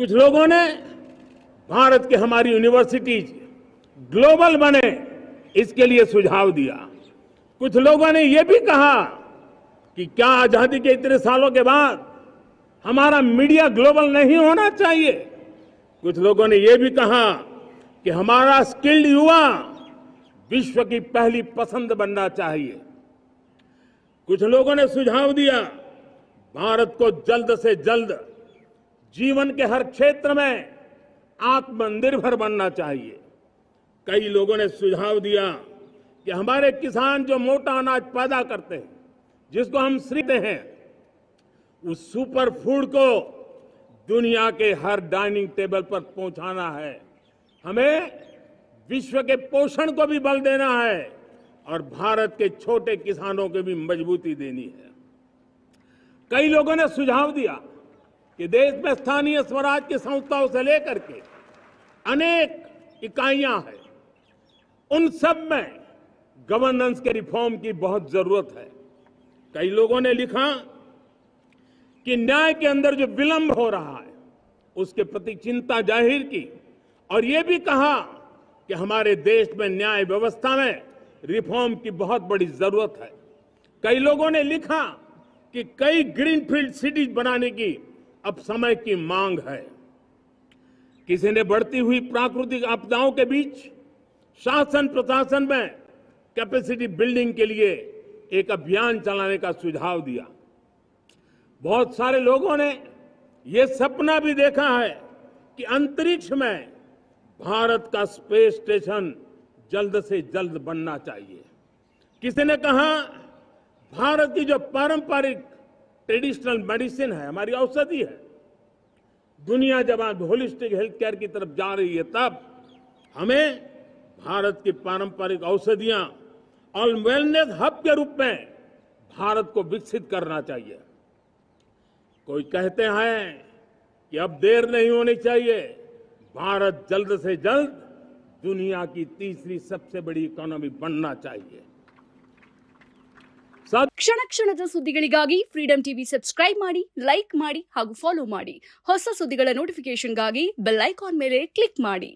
कुछ लोगों ने भारत के हमारी यूनिवर्सिटीज ग्लोबल बने इसके लिए सुझाव दिया कुछ लोगों ने यह भी कहा कि क्या आजादी के इतने सालों के बाद हमारा मीडिया ग्लोबल नहीं होना चाहिए कुछ लोगों ने यह भी कहा कि हमारा स्किल्ड युवा विश्व की पहली पसंद बनना चाहिए कुछ लोगों ने सुझाव दिया भारत को जल्द से जल्द जीवन के हर क्षेत्र में आत्मनिर्भर बनना चाहिए कई लोगों ने सुझाव दिया कि हमारे किसान जो मोटा अनाज पैदा करते हैं जिसको हम सीखते हैं उस सुपर फूड को दुनिया के हर डाइनिंग टेबल पर पहुंचाना है हमें विश्व के पोषण को भी बल देना है और भारत के छोटे किसानों को भी मजबूती देनी है कई लोगों ने सुझाव दिया कि देश में स्थानीय स्वराज की संस्थाओं से लेकर के अनेक इकाइयां हैं उन सब में गवर्नेंस के रिफॉर्म की बहुत जरूरत है कई लोगों ने लिखा कि न्याय के अंदर जो विलंब हो रहा है उसके प्रति चिंता जाहिर की और ये भी कहा कि हमारे देश में न्याय व्यवस्था में रिफॉर्म की बहुत बड़ी जरूरत है कई लोगों ने लिखा कि कई ग्रीनफील्ड सिटीज बनाने की अब समय की मांग है किसी ने बढ़ती हुई प्राकृतिक आपदाओं के बीच शासन प्रशासन में कैपेसिटी बिल्डिंग के लिए एक अभियान चलाने का सुझाव दिया बहुत सारे लोगों ने यह सपना भी देखा है कि अंतरिक्ष में भारत का स्पेस स्टेशन जल्द से जल्द बनना चाहिए किसी ने कहा भारत की जो पारंपरिक ट्रेडिशनल मेडिसिन है हमारी औषधि है दुनिया जब आज होलिस्टिक हेल्थ केयर की तरफ जा रही है तब हमें भारत की पारंपरिक औषधियां और वेलनेस हब के रूप में भारत को विकसित करना चाहिए कोई कहते हैं कि अब देर नहीं होनी चाहिए भारत जल्द से जल्द दुनिया की तीसरी सबसे बड़ी इकोनॉमी बनना चाहिए ಕ್ಷಣ ಕ್ಷಣದ ಸುದ್ದಿಗಳಿಗಾಗಿ ಫ್ರೀಡಂ ಟಿವಿ ಸಬ್ಸ್ಕ್ರೈಬ್ ಮಾಡಿ ಲೈಕ್ ಮಾಡಿ ಹಾಗೂ ಫಾಲೋ ಮಾಡಿ ಹೊಸ ಸುದ್ದಿಗಳ ನೋಟಿಫಿಕೇಶನ್ಗಾಗಿ ಬೆಲ್ ಐಕಾನ್ ಮೇಲೆ ಕ್ಲಿಕ್ ಮಾಡಿ